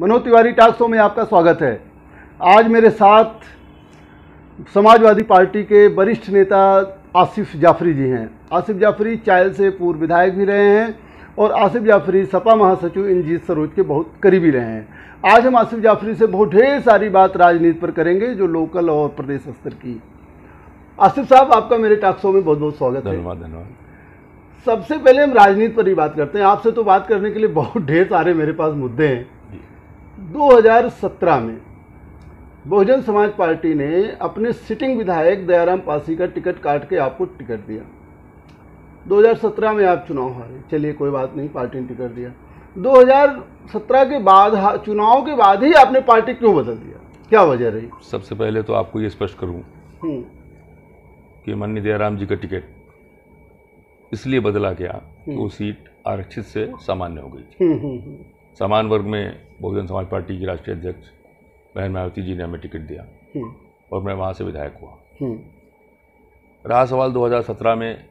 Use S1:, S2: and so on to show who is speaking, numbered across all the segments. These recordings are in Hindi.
S1: मनोज तिवारी टाक शो में आपका स्वागत है आज मेरे साथ समाजवादी पार्टी के वरिष्ठ नेता आसिफ जाफरी जी हैं आसिफ जाफरी चायल से पूर्व विधायक भी रहे हैं और आसिफ जाफरी सपा महासचिव इंजीत सरोज के बहुत करीबी रहे हैं आज हम आसिफ जाफरी से बहुत ढेर सारी बात राजनीति पर करेंगे जो लोकल और प्रदेश स्तर की आसिफ साहब आपका मेरे टाक शो में बहुत बहुत स्वागत है धन्यवाद धन्यवाद सबसे पहले हम राजनीति पर ही बात करते हैं आपसे तो बात करने के लिए बहुत ढेर सारे मेरे पास मुद्दे हैं 2017 में बहुजन समाज पार्टी ने अपने सिटिंग विधायक दयाराम पासी का टिकट काट के आपको टिकट दिया 2017 में आप चुनाव हारे चलिए कोई बात नहीं पार्टी ने टिकट दिया 2017 के बाद चुनाव के बाद ही आपने पार्टी क्यों बदल दिया
S2: क्या वजह रही सबसे पहले तो आपको ये स्पष्ट करूँ हम्म। कि माननीय दयाराम जी का टिकट इसलिए बदला गया वो हम्म। सीट आरक्षित से सामान्य हो गई
S3: थी हम्म,
S2: समान वर्ग में बहुजन समाज पार्टी की राष्ट्रीय अध्यक्ष बहन मायावती जी ने हमें टिकट दिया हम्म। और मैं वहाँ से विधायक हुआ
S3: हम्म।
S2: रहा सवाल 2017 में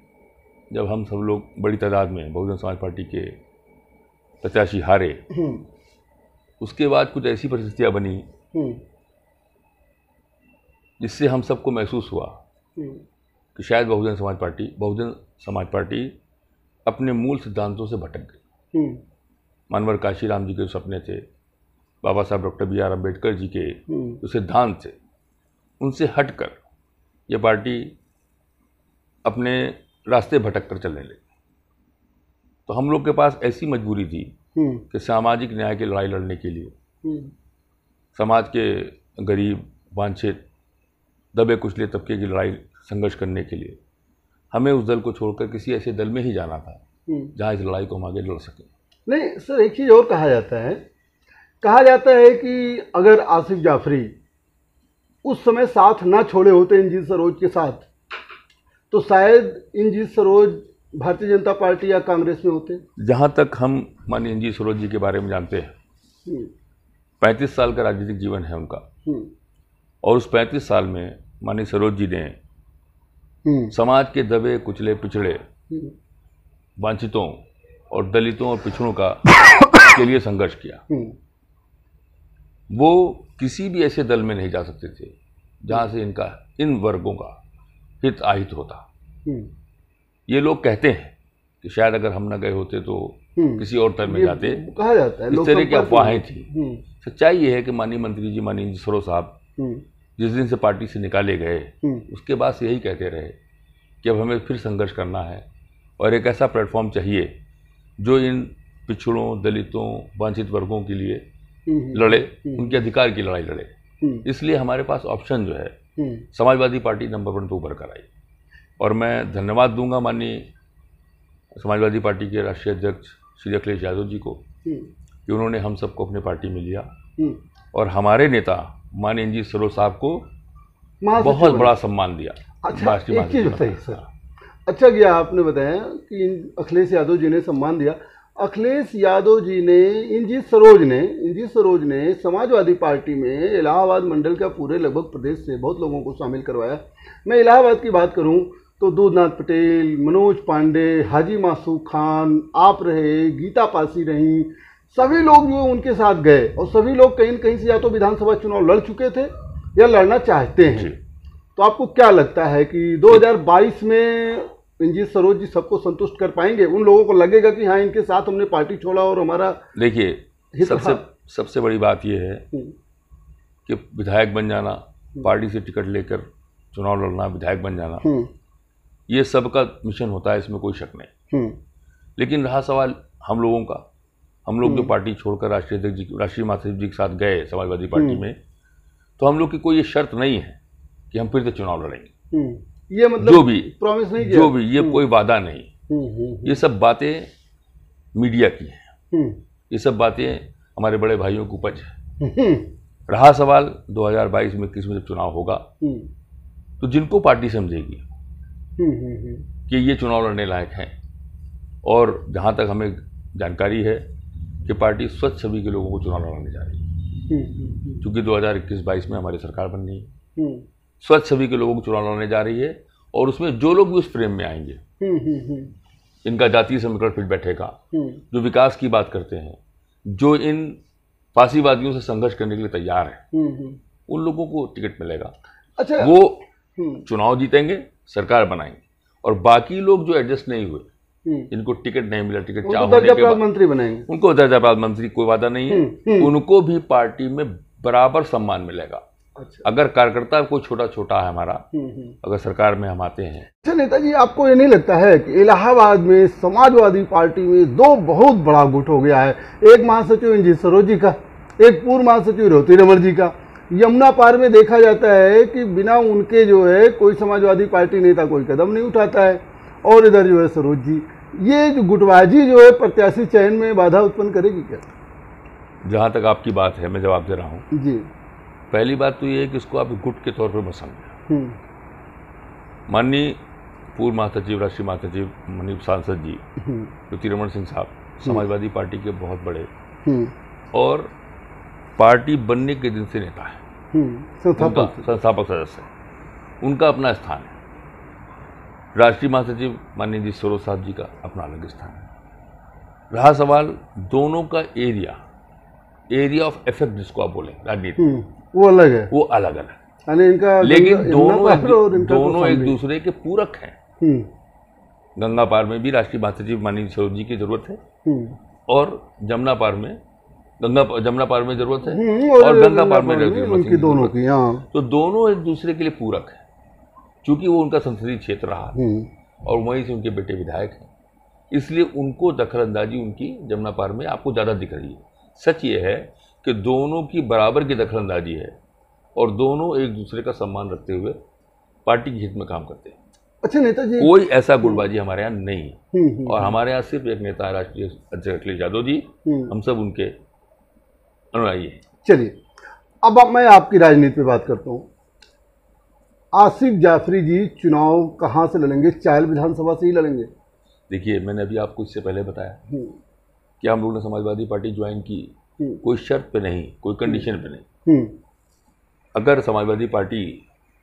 S2: जब हम सब लोग बड़ी तादाद में बहुजन समाज पार्टी के प्रत्याशी हारे हम्म। उसके बाद कुछ ऐसी परिस्थितियाँ बनी जिससे हम सबको महसूस हुआ
S3: कि
S2: शायद बहुजन समाज पार्टी बहुजन समाज पार्टी अपने मूल सिद्धांतों से भटक गई मानवर काशीराम जी के सपने थे Baba Saheb doctor B R Ambedkar ji के हम्म। जो सिद्धांत थे उनसे हटकर ये पार्टी अपने रास्ते भटक कर चलने लगी तो हम लोग के पास ऐसी मजबूरी थी हम्म। कि सामाजिक न्याय की लड़ाई लड़ने के लिए हम्म। समाज के गरीब वांछित दबे कुचले तबके की लड़ाई संघर्ष करने के लिए हमें उस दल को छोड़कर किसी ऐसे दल में ही जाना था जहाँ इस लड़ाई को हम आगे लड़ सकें
S1: नहीं सर एक चीज़ और कहा जाता है कहा जाता है कि अगर आसिफ जाफरी उस समय साथ ना छोड़े होते इंजीत सरोज के साथ तो शायद इंजीत सरोज भारतीय जनता पार्टी या कांग्रेस में होते
S2: जहाँ तक हम माननीय इंजीत सरोज जी के बारे में जानते हैं हम्म। पैंतीस साल का राजनीतिक जीवन है उनका हम्म। और उस पैंतीस साल में माननीय सरोज जी ने हम्म। समाज के दबे कुचले पिछड़े वांछितों और दलितों और पिछड़ों का के लिए संघर्ष किया हम्म। वो किसी भी ऐसे दल में नहीं जा सकते थे जहाँ से इनका इन वर्गों का हित आहित होता हम्म। ये लोग कहते हैं कि शायद अगर हम न गए होते तो हम्म। किसी और दल में जाते कहा जाता है इस तरह की अफवाहें थी सच्चाई ये है कि माननीय मंत्री जी माननीय सरो साहब जिस दिन से पार्टी से निकाले गए उसके बाद से यही कहते रहे कि अब हमें फिर संघर्ष करना है और एक ऐसा प्लेटफॉर्म चाहिए जो इन पिछड़ों दलितों वांछित वर्गों के लिए हम्म, हम्म, लड़े हम्म। उनके अधिकार की लड़ाई लड़े इसलिए हमारे पास ऑप्शन जो है समाजवादी पार्टी नंबर वन पर उभर कर आई और मैं धन्यवाद दूंगा माननीय समाजवादी पार्टी के राष्ट्रीय अध्यक्ष श्री अखिलेश यादव जी को
S3: कि
S2: उन्होंने हम सबको अपने पार्टी में लिया और हमारे नेता माननीय इंजीत सरो साहब को बहुत बड़ा सम्मान दिया अच्छा, एक चीज बताइए सर
S1: अच्छा किया आपने बताया कि अखिलेश यादव जी ने सम्मान दिया अखिलेश यादव जी ने इंजीत सरोज ने इंजीत सरोज ने समाजवादी पार्टी में इलाहाबाद मंडल का पूरे लगभग प्रदेश से बहुत लोगों को शामिल करवाया मैं इलाहाबाद की बात करूं तो दूधनाथ पटेल मनोज पांडे हाजी मासू खान आप रहे गीता पासी रहीं सभी लोग जो उनके साथ गए और सभी लोग कहीं कहीं से या तो विधानसभा चुनाव लड़ चुके थे या लड़ना चाहते हैं तो आपको क्या लगता है कि 2022 में इंजीत सरोज जी सबको संतुष्ट कर पाएंगे उन लोगों को लगेगा कि हाँ इनके साथ हमने पार्टी छोड़ा और हमारा
S2: देखिए सबसे सबसे बड़ी बात यह है हम्म। कि विधायक बन जाना हम्म। पार्टी से टिकट लेकर चुनाव लड़ना विधायक बन जाना हम्म। ये सबका मिशन होता है इसमें कोई शक नहीं लेकिन रहा सवाल हम लोगों का हम लोग जो पार्टी छोड़कर राष्ट्रीय अध्यक्ष जी राष्ट्रीय महासचिव जी के साथ गए समाजवादी पार्टी में तो हम लोग की कोई ये शर्त नहीं है कि हम फिर से चुनाव लड़ेंगे हम्म, ये मतलब जो भी प्रॉमिस नहीं जो भी ये हम्म। कोई वादा नहीं हम्म, ये सब बातें मीडिया की है ये सब बातें हमारे बड़े भाइयों की उपज है रहा सवाल 2022 में किस में जब चुनाव होगा तो जिनको पार्टी समझेगी कि ये चुनाव लड़ने लायक हैं और जहाँ तक हमें जानकारी है कि पार्टी स्वच्छ छवि के लोगों को चुनाव लड़ने जा रही है क्योंकि 2021-22 में हमारी सरकार बन है स्वच्छ छवि के लोगों को चुनाव लड़ने जा रही है और उसमें जो लोग भी उस फ्रेम में आएंगे
S3: हम्म, हम्म, हम्म।
S2: इनका जातीय समीकरण फिर बैठेगा जो विकास की बात करते हैं जो इन फांसीवादियों से संघर्ष करने के लिए तैयार है
S3: उन
S2: लोगों को टिकट मिलेगा अच्छा वो चुनाव जीतेंगे सरकार बनाएंगे और बाकी लोग जो एडजस्ट नहीं हुए इनको टिकट नहीं मिला टिकट
S1: मंत्री बनाएंगे
S2: उनको दर्जा मंत्री कोई वादा नहीं है उनको भी पार्टी में बराबर सम्मान मिलेगा अच्छा। अगर कार्यकर्ता कोई छोटा छोटा है हमारा हम्म, हम्म। अगर सरकार में हम आते हैं
S1: अच्छा नेताजी आपको ये नहीं लगता है कि इलाहाबाद में समाजवादी पार्टी में दो बहुत बड़ा गुट हो गया है एक महासचिव एन जी सरोज जी का एक पूर्व महासचिव रोहती रमर जी का यमुना पार में देखा जाता है कि बिना उनके जो है कोई समाजवादी पार्टी नेता कोई कदम नहीं उठाता है और इधर जो है सरोज जी ये जो गुटबाजी जो है प्रत्याशी चयन में बाधा उत्पन्न करेगी क्या
S2: जहाँ तक आपकी बात है मैं जवाब दे रहा हूँ जी पहली बात तो ये है कि इसको आप गुट के तौर पर बसाएंगे
S1: हम्म।
S2: माननीय पूर्व महासचिव राष्ट्रीय महासचिव माननीय सांसद जी हम्म। ज्योति रमन सिंह साहब हम्म। समाजवादी पार्टी के बहुत बड़े और पार्टी बनने के दिन से नेता है
S3: संस्थापक
S2: सदस्य है उनका अपना स्थान है राष्ट्रीय महासचिव माननीय जी सरोज साहब जी का अपना अलग स्थान है रहा सवाल दोनों का एरिया एरिया ऑफ इफेक्ट जिसको आप बोले राजनीति हम्म, वो अलग है वो अलग अलग
S1: इनका लेकिन दोनों एक, दोनों एक
S2: दूसरे के पूरक हैं हम्म। गंगा पार में भी राष्ट्रीय महासचिव माननीय सरोज जी की जरूरत है हम्म। और जमुना पार में गंगा जमुना पार में जरूरत है और गंगा पार में उनकी दोनों की हाँ। तो दोनों एक दूसरे के लिए पूरक है चूंकि वो उनका संसदीय क्षेत्र
S3: रहा
S2: और वहीं से उनके बेटे विधायक हैं इसलिए उनको दखल उनकी जमुना पार में आपको ज़्यादा दिख रही है सच ये है कि दोनों की बराबर की दखल अंदाजी है और दोनों एक दूसरे का सम्मान रखते हुए पार्टी के हित में काम करते हैं
S1: अच्छा जी कोई
S2: ऐसा गुड़बाजी हमारे यहाँ नहीं है हम्म, हम्म, और हम्म। हमारे यहाँ सिर्फ एक नेता है राष्ट्रीय अध्यक्ष अखिलेश यादव जी हम सब उनके अनुयायी हैं
S1: चलिए अब आप मैं आपकी राजनीति पर बात करता हूँ आसिफ जाफरी जी चुनाव कहाँ से लड़ेंगे चायल विधानसभा से ही लड़ेंगे
S2: देखिए मैंने अभी आपको इससे पहले बताया कि हम लोग ने समाजवादी पार्टी ज्वाइन की हम्म। कोई शर्त पे नहीं कोई कंडीशन हम्म। पे नहीं हम्म। अगर समाजवादी पार्टी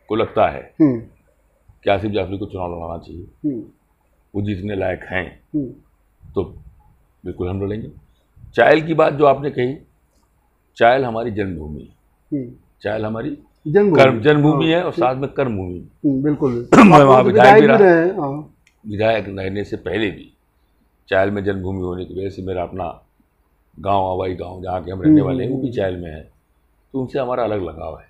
S2: को लगता है कि आसिफ जाफरी को चुनाव लड़ाना चाहिए वो जीतने लायक हैं तो बिल्कुल हम लड़ेंगे चायल की बात जो आपने कही चायल हमारी जन्मभूमि है चायल हमारी जन्मभूमि जन्मभूमि हाँ। है और साथ में कर्मभूमि
S1: बिल्कुल मैं वहाँ विधायक भी रहा हाँ।
S2: विधायक रहने से पहले भी चायल में जन्मभूमि होने की वजह से मेरा अपना गांव आवाई गांव जहाँ के हम रहने वाले हैं वो भी हम्म। चायल में है तो उनसे हमारा अलग लगाव है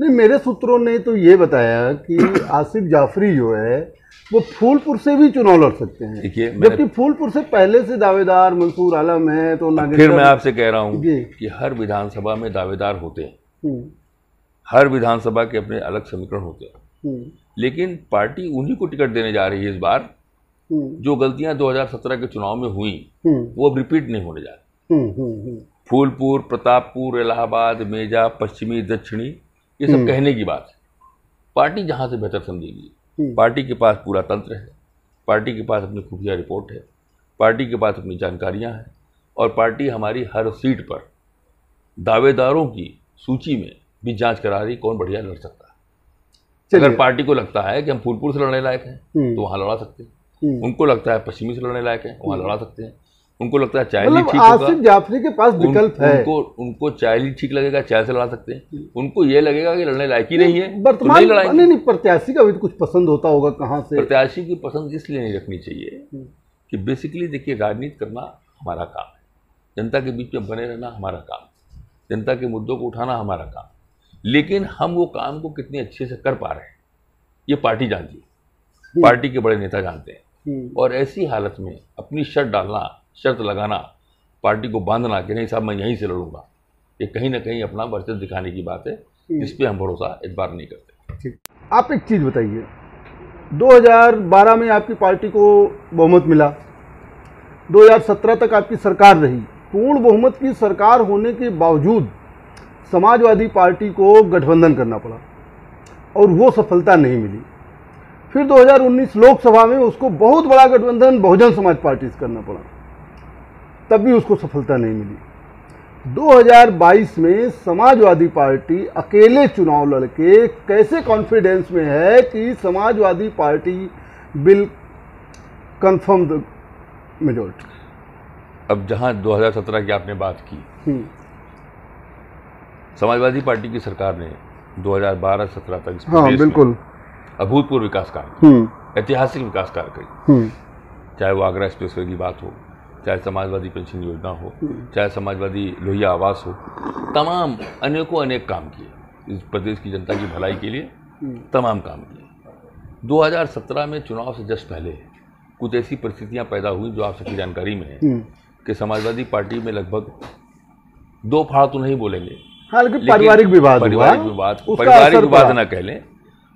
S1: नहीं मेरे सूत्रों ने तो ये बताया कि आसिफ जाफरी जो है वो फूलपुर से भी चुनाव लड़ सकते हैं
S2: देखिए जबकि
S1: फूलपुर से पहले से दावेदार मंसूर आलम है तो फिर मैं आपसे
S2: कह रहा हूँ कि हर विधानसभा में दावेदार होते हैं हम्म। हर विधानसभा के अपने अलग समीकरण होते हैं हम्म। लेकिन पार्टी उन्हीं को टिकट देने जा रही है इस बार हम्म। जो गलतियां 2017 के चुनाव में हुई हम्म। वो अब रिपीट नहीं होने जा
S3: रही हम्म,
S2: फूलपुर प्रतापपुर इलाहाबाद मेजा पश्चिमी दक्षिणी ये सब कहने की बात है पार्टी जहां से बेहतर समझेगी पार्टी के पास पूरा तंत्र है पार्टी के पास अपनी खुफिया रिपोर्ट है पार्टी के पास अपनी जानकारियाँ हैं और पार्टी हमारी हर सीट पर दावेदारों की सूची में भी जांच करा रही कौन बढ़िया लड़ सकता है अगर पार्टी को लगता है कि हम फूलपुर से लड़ने लायक हैं तो वहाँ लड़ा सकते हैं हम्म। उनको लगता है पश्चिमी से लड़ने लायक है वहाँ हम्म। लड़ा सकते हैं उनको लगता है चायली मतलब ठीक आसिफ
S1: जाफरी के पास विकल्प उन, है उनको
S2: उनको चाइल्ड ठीक लगेगा चाय से लड़ा सकते हैं हम्म। उनको ये लगेगा कि लड़ने लायक ही नहीं है तो वर्तमान तो
S1: नहीं, नहीं, प्रत्याशी का भी तो कुछ पसंद होता होगा कहाँ से
S2: प्रत्याशी की पसंद इसलिए नहीं रखनी चाहिए कि बेसिकली देखिए राजनीति करना हमारा काम है जनता के बीच में बने रहना हमारा काम जनता के मुद्दों को उठाना हमारा काम लेकिन हम वो काम को कितने अच्छे से कर पा रहे हैं ये पार्टी जानती है पार्टी के बड़े नेता जानते हैं हम्म। और ऐसी हालत में अपनी शर्त डालना शर्त लगाना पार्टी को बांधना कि नहीं साहब मैं यहीं से लड़ूंगा ये कहीं ना कहीं अपना वर्चस्व दिखाने की बात है हम्म। इस पर हम भरोसा इस बार नहीं करते
S1: ठीक आप एक चीज़ बताइए 2012 में आपकी पार्टी को बहुमत मिला 2017 तक आपकी सरकार रही पूर्ण बहुमत की सरकार होने के बावजूद समाजवादी पार्टी को गठबंधन करना पड़ा और वो सफलता नहीं मिली फिर 2019 लोकसभा में उसको बहुत बड़ा गठबंधन बहुजन समाज पार्टी से करना पड़ा तब भी उसको सफलता नहीं मिली 2022 में समाजवादी पार्टी अकेले चुनाव लड़के कैसे कॉन्फिडेंस में है कि समाजवादी पार्टी बिल कन्फर्म मेजोरिटी
S2: अब जहां 2017 की आपने बात की हम्म। समाजवादी पार्टी की सरकार ने 2012-17 तक हाँ बिल्कुल अभूतपूर्व विकास कार्य हम्म। ऐतिहासिक विकास कार्य हम्म। चाहे वो आगरा एक्सप्रेस की बात हो चाहे समाजवादी पेंशन योजना हो हम्म। चाहे समाजवादी लोहिया आवास हो तमाम अनेकों अनेक काम किए इस प्रदेश की जनता की भलाई के लिए तमाम काम किए 2017 में चुनाव से जस्ट पहले कुछ ऐसी परिस्थितियां पैदा हुई जो आप सबकी जानकारी में है कि समाजवादी पार्टी में लगभग दो फाड़ तो नहीं बोलेंगे हालांकि पारिवारिक विवाद पारिवारिक विवाद पारिवारिक विवाद ना कह लें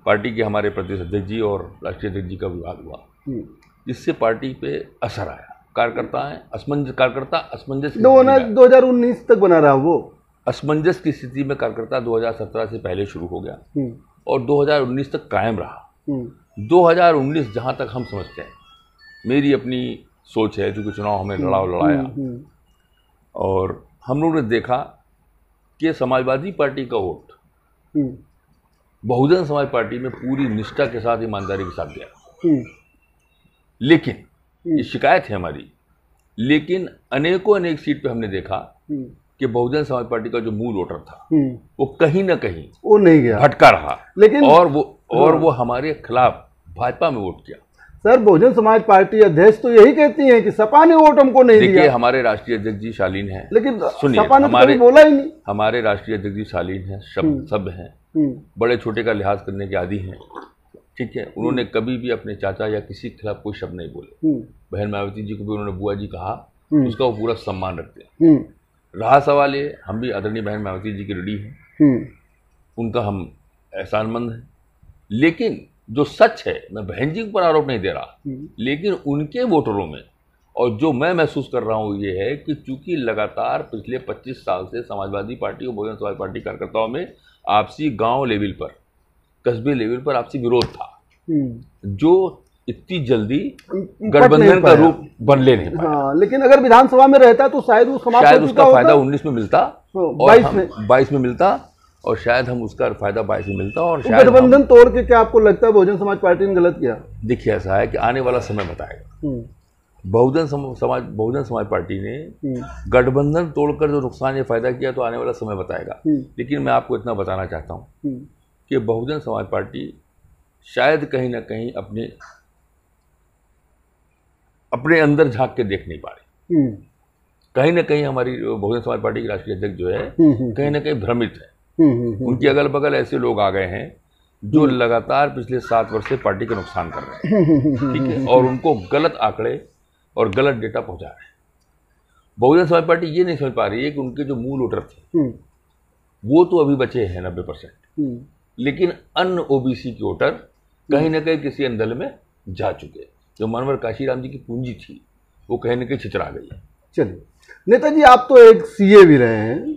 S2: पार्टी के हमारे प्रदेश अध्यक्ष जी और राष्ट्रीय अध्यक्ष जी का विवाद हुआ हम्म। जिससे पार्टी पे असर आया कार्यकर्ताएं असमंजस कार्यकर्ता असमंजस दो हजार उन्नीस तक बना रहा वो असमंजस की स्थिति में कार्यकर्ता 2017 से पहले शुरू हो गया हम्म। और 2019 तक कायम रहा 2019 हम्म। जहां तक हम समझते हैं मेरी अपनी सोच है कि चुनाव हमें लड़ाव लड़ाया और हम लोग ने देखा कि समाजवादी पार्टी का वोट बहुजन समाज पार्टी में पूरी निष्ठा के साथ ईमानदारी के साथ गया हम्म। लेकिन ये हम्म। शिकायत है हमारी लेकिन अनेकों अनेक सीट पे हमने देखा हम्म। कि बहुजन समाज पार्टी का जो मूल वोटर था वो कहीं ना कहीं वो नहीं गया भटका रहा लेकिन और वो हाँ। और वो हमारे खिलाफ भाजपा में वोट किया
S1: सर बहुजन समाज पार्टी अध्यक्ष तो यही कहती हैं कि सपा ने वोट हमको नहीं दिया
S2: हमारे राष्ट्रीय अध्यक्ष जी शालीन हैं लेकिन सपा ने तो हमारे बोला ही नहीं हमारे राष्ट्रीय अध्यक्ष जी शालीन हैं सब सब हैं हम्म। बड़े छोटे का लिहाज करने के आदि हैं ठीक है उन्होंने हम्म। कभी भी अपने चाचा या किसी के खिलाफ कोई शब्द नहीं बोले हम्म। बहन मायावती जी को भी उन्होंने बुआ जी कहा उसका वो पूरा सम्मान रखते हैं रहा सवाल ये हम भी आदरणीय बहन मायावती जी की रेडी हैं उनका हम एहसानमंद हैं लेकिन जो सच है मैं बहन जी पर आरोप नहीं दे रहा लेकिन उनके वोटरों में और जो मैं महसूस कर रहा हूँ ये है कि चूंकि लगातार पिछले 25 साल से समाजवादी पार्टी और बहुजन समाज पार्टी कार्यकर्ताओं में आपसी गांव लेवल पर कस्बे लेवल पर आपसी विरोध था हम्म। जो इतनी जल्दी गठबंधन का रूप ले नहीं
S1: हाँ, लेकिन अगर विधानसभा में रहता तो शायद उस शायद उसका फायदा
S2: उन्नीस में मिलता हाँ, बाईस में बाईस में मिलता और शायद हम उसका फायदा बाईस में मिलता और तो शायद गठबंधन तोड़ के क्या आपको लगता है बहुजन समाज पार्टी ने गलत किया देखिए ऐसा है कि आने वाला समय बताएगा हम्म। बहुजन समाज बहुजन समाज पार्टी ने हम्म। गठबंधन तोड़कर जो नुकसान या फायदा किया तो आने वाला समय बताएगा हम्म। लेकिन मैं आपको इतना बताना चाहता हूँ हम्म। कि बहुजन समाज पार्टी शायद कहीं ना कहीं अपने अपने अंदर झांक के देख नहीं पा रही कहीं ना कहीं हमारी बहुजन समाज पार्टी के राष्ट्रीय अध्यक्ष जो है
S3: कहीं ना कहीं भ्रमित है उनके
S2: अगल बगल ऐसे लोग आ गए हैं जो लगातार पिछले सात वर्ष से पार्टी का नुकसान कर
S3: रहे हैं ठीक है और उनको
S2: गलत आंकड़े और गलत डेटा पहुंचा रहे हैं बहुजन समाज पार्टी ये नहीं समझ पा रही है कि उनके जो मूल वोटर थे हम्म। वो तो अभी बचे हैं नब्बे परसेंट हम्म। लेकिन अन्य ओबीसी के वोटर कहीं हम्म। ना कहीं किसी अंदल में जा चुके जो मानवर काशीराम जी की पूंजी थी वो कहीं ना कहीं छिचरा गई है
S1: चलिए नेताजी आप तो एक सीए भी रहे हैं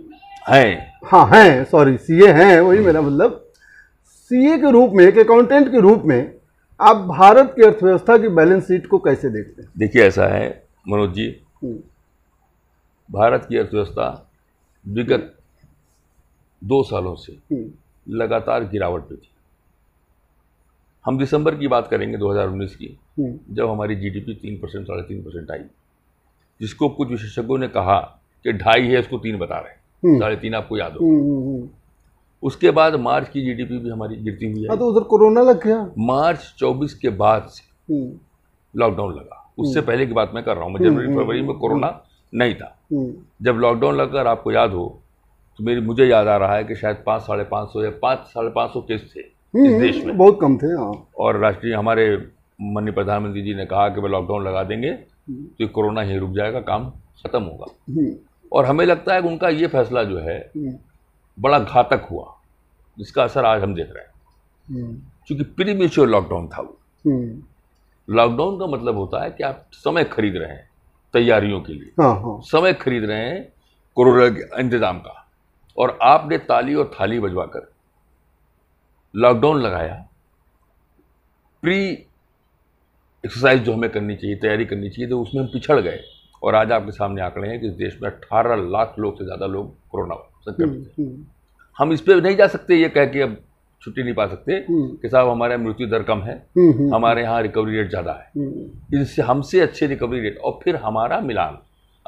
S1: है हाँ हैं सॉरी सीए हैं वही मेरा मतलब सीए के रूप में एक अकाउंटेंट के रूप में आप भारत की अर्थव्यवस्था की बैलेंस शीट को कैसे देखते
S2: हैं देखिए ऐसा है मनोज जी हम्म। भारत की अर्थव्यवस्था विगत दो सालों से हम्म। लगातार गिरावट पे थी हम दिसंबर की बात करेंगे 2019 की हम्म। जब हमारी जीडीपी तीन परसेंट साढ़े तीन परसेंट आई जिसको कुछ विशेषज्ञों ने कहा कि ढाई है उसको तीन बता रहे हैं साढ़े तीन आपको याद हो उसके बाद मार्च की जीडीपी भी हमारी गिरती हुई हाँ, है तो
S1: उधर कोरोना लग गया
S2: मार्च 24 के बाद से लॉकडाउन हम्म। लगा उससे हम्म। पहले की बात मैं कर रहा हूँ जनवरी हम्म, फरवरी में कोरोना नहीं था जब लॉकडाउन लगकर आपको याद हो तो मेरी मुझे याद आ रहा है कि शायद पाँच साढ़े पाँच सौ या पाँच साढ़े पाँच सौ केस थे इस देश में
S1: बहुत कम थे हाँ।
S2: और राष्ट्रीय हमारे माननीय प्रधानमंत्री जी ने कहा कि वह लॉकडाउन लगा देंगे तो कोरोना ही रुक जाएगा काम खत्म होगा और हमें लगता है कि उनका ये फैसला जो है बड़ा घातक हुआ जिसका असर आज हम देख रहे
S3: हैं हम्म।
S2: क्योंकि प्री मेच्योर लॉकडाउन था वो लॉकडाउन हम्म। का मतलब होता है कि आप समय खरीद रहे हैं तैयारियों के लिए हाँ, हाँ। समय खरीद रहे हैं कोरोना के इंतजाम का और आपने ताली और थाली बजवाकर लॉकडाउन लगाया प्री एक्सरसाइज जो हमें करनी चाहिए तैयारी करनी चाहिए तो उसमें हम पिछड़ गए और आज आपके सामने आंकड़े हैं कि इस देश में अट्ठारह लाख लोग से ज़्यादा लोग कोरोना संकट हम्म, हम्म। हम इस पर नहीं जा सकते ये कह के अब छुट्टी नहीं पा सकते हम्म। कि साहब हमारे यहाँ मृत्यु दर कम है हमारे यहाँ रिकवरी रेट ज़्यादा है इनसे हमसे अच्छे रिकवरी रेट और फिर हमारा मिलान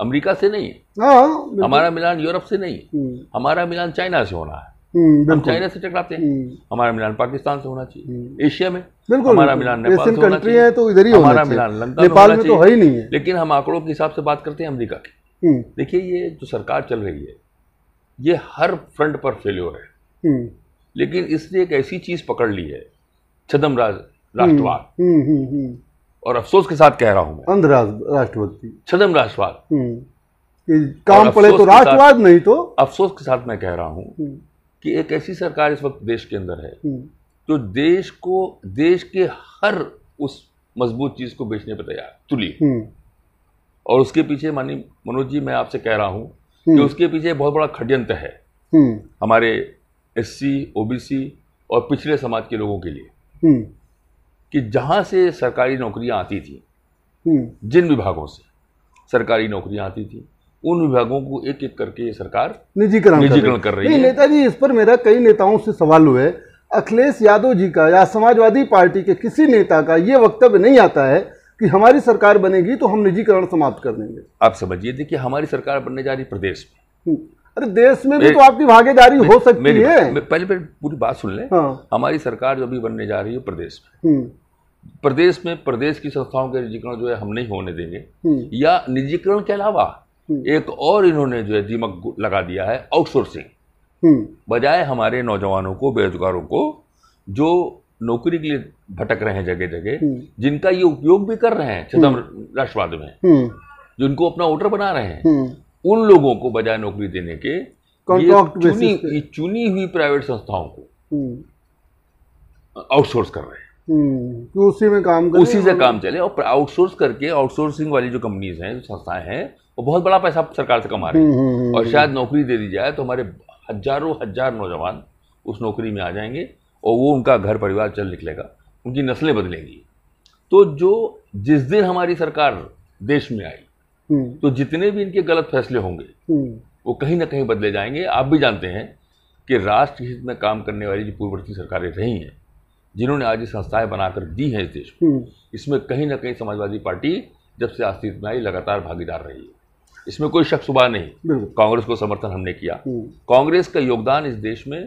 S2: अमेरिका से नहीं है हाँ, हाँ, हमारा मिलान यूरोप से नहीं है हमारा मिलान चाइना से होना है हम चाइना से टकराते हैं हमारा मिलान पाकिस्तान से होना चाहिए एशिया में बिल्कुल हमारा मिलान नेपाल से होना चाहिए तो इधर ही हमारा मिलान लंका नेपाल में तो है ही नहीं है लेकिन हम आंकड़ों के हिसाब से बात करते हैं अमेरिका की देखिए ये जो सरकार चल रही है ये हर फ्रंट पर फेल्योर है हम्म। लेकिन इसने एक ऐसी चीज पकड़ ली है छदम राज हम्म, राष्ट्रवाद
S1: हम्म,
S2: और अफसोस के साथ कह रहा हूं मैं राष्ट्रवाद छदम राष्ट्रवाद काम पड़े तो राष्ट्रवाद नहीं तो अफसोस के साथ मैं कह रहा हूं कि एक ऐसी सरकार इस वक्त देश के अंदर है जो देश को देश के हर उस मजबूत चीज को बेचने पर तैयार तुली और उसके पीछे मानी मनोज जी मैं आपसे कह रहा हूं कि हम्म। उसके पीछे बहुत बड़ा षड्यंत्र है हम्म। हमारे एससी ओबीसी और पिछड़े समाज के लोगों के लिए हम्म। कि जहाँ से सरकारी नौकरियाँ आती थी जिन विभागों से सरकारी नौकरियाँ आती थी उन विभागों को एक एक करके सरकार निजीकरण निजीकरण कर रही है
S1: नेताजी इस पर मेरा कई नेताओं से सवाल हुए अखिलेश यादव जी का या समाजवादी पार्टी के किसी नेता का ये वक्तव्य नहीं आता है कि हमारी सरकार बनेगी तो हम निजीकरण समाप्त
S2: कर देंगे आप समझिए देखिए हमारी सरकार बनने जा रही प्रदेश में हम्म।
S1: अरे देश में भी तो आपकी भागीदारी हो सकती मेरी, है
S2: पहले पहले पूरी बात सुन लें हाँ। हमारी सरकार जो अभी बनने जा रही है प्रदेश
S3: में हम्म।
S2: प्रदेश में प्रदेश की संस्थाओं के निजीकरण जो है हम नहीं होने देंगे हम्म। या निजीकरण के अलावा एक और इन्होंने जो है दीमक लगा दिया है आउटसोर्सिंग बजाय हमारे नौजवानों को बेरोजगारों को जो नौकरी के लिए भटक रहे हैं जगह जगह हम्म। जिनका ये उपयोग भी कर रहे हैं छतम हम्म। राष्ट्रवाद में हम्म। जो इनको अपना वोटर बना रहे हैं उन लोगों को बजाय नौकरी देने के चुनी, चुनी हुई प्राइवेट संस्थाओं को आउटसोर्स कर रहे हैं
S1: तो उसी में काम करें उसी से काम
S2: चले और आउटसोर्स करके आउटसोर्सिंग वाली जो कंपनीज हैं संस्थाएं हैं वो बहुत बड़ा पैसा सरकार से कमा रहे
S1: हैं और शायद
S2: नौकरी दे दी जाए तो हमारे हजारों हजार नौजवान उस नौकरी में आ जाएंगे और वो उनका घर परिवार चल निकलेगा उनकी नस्लें बदलेंगी तो जो जिस दिन हमारी सरकार देश में आई हम्म। तो जितने भी इनके गलत फैसले होंगे हम्म। वो कहीं ना कहीं बदले जाएंगे आप भी जानते हैं कि राष्ट्र हित में काम करने वाली जो पूर्ववर्ती सरकारें रही हैं जिन्होंने आज ये संस्थाएं बनाकर दी हैं इस देश को हम्म। इसमें कहीं ना कहीं समाजवादी पार्टी जब से अस्तित्व में आई लगातार भागीदार रही है इसमें कोई शक सुबह नहीं कांग्रेस को समर्थन हमने किया कांग्रेस का योगदान इस देश में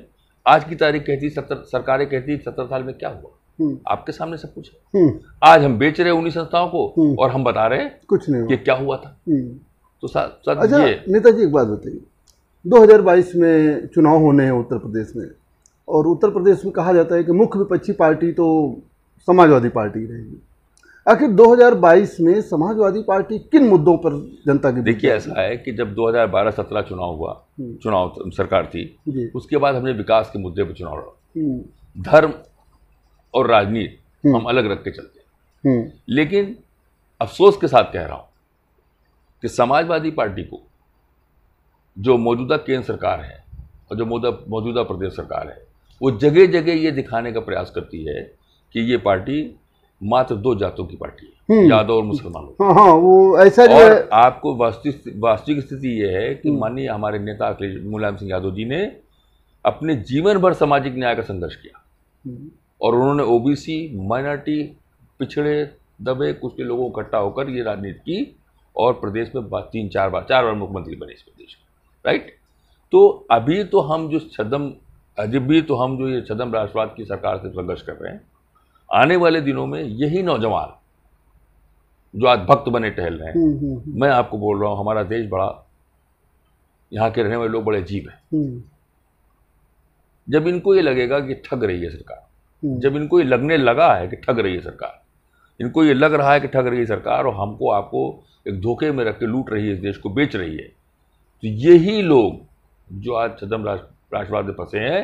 S2: आज की तारीख कहती सत्तर सरकारें कहती सत्तर साल में क्या हुआ हम्म। आपके सामने सब कुछ है हम्म। आज हम बेच रहे हैं उन्हीं संस्थाओं को हम्म। और हम बता रहे हैं कुछ नहीं ये क्या हुआ था तो सर अच्छा
S1: नेताजी एक बात बताइए 2022 में चुनाव होने हैं उत्तर प्रदेश में और उत्तर प्रदेश में कहा जाता है कि मुख्य विपक्षी पार्टी तो समाजवादी पार्टी रहेगी आखिर 2022 में समाजवादी पार्टी किन मुद्दों पर जनता की देखिए
S2: ऐसा है कि जब 2012-17 चुनाव हुआ हम्म। चुनाव सरकार थी उसके बाद हमने विकास के मुद्दे पर चुनाव लड़ा हम्म। धर्म और राजनीति हम्म। हम अलग रख के चलते लेकिन अफसोस के साथ कह रहा हूं कि समाजवादी पार्टी को जो मौजूदा केंद्र सरकार है और जो मौजूदा प्रदेश सरकार है वो जगह जगह ये दिखाने का प्रयास करती है कि ये पार्टी मात्र दो जातों की पार्टी है हम्म। यादव और मुसलमानों
S1: हाँ, हाँ, वो ऐसा
S2: आपको वास्तविक स्थिति यह है कि हम्म। माननीय हमारे नेता अखिलेश मुलायम सिंह यादव जी ने अपने जीवन भर सामाजिक न्याय का संघर्ष किया हम्म। और उन्होंने ओबीसी माइनॉरिटी पिछड़े दबे कुछ के लोगों को इकट्ठा होकर ये राजनीति की और प्रदेश में तीन चार बार चार बार मुख्यमंत्री बने इस प्रदेश में राइट तो अभी तो हम जो छदम अभी तो हम जो ये छदम राष्ट्रवाद की सरकार से संघर्ष कर रहे हैं आने वाले दिनों में यही नौजवान जो आज भक्त बने टहल रहे हैं हम्म, हम्म, हम्म। मैं आपको बोल रहा हूं हमारा देश बड़ा यहाँ के रहने वाले लोग बड़े अजीब
S3: हैं
S2: जब इनको ये लगेगा कि ठग रही है सरकार जब इनको ये लगने लगा है कि ठग रही है सरकार इनको ये लग रहा है कि ठग रही है सरकार और हमको आपको एक धोखे में रख के लूट रही है इस देश को बेच रही है तो यही लोग जो आज छदम राष्ट्रवाद में फंसे हैं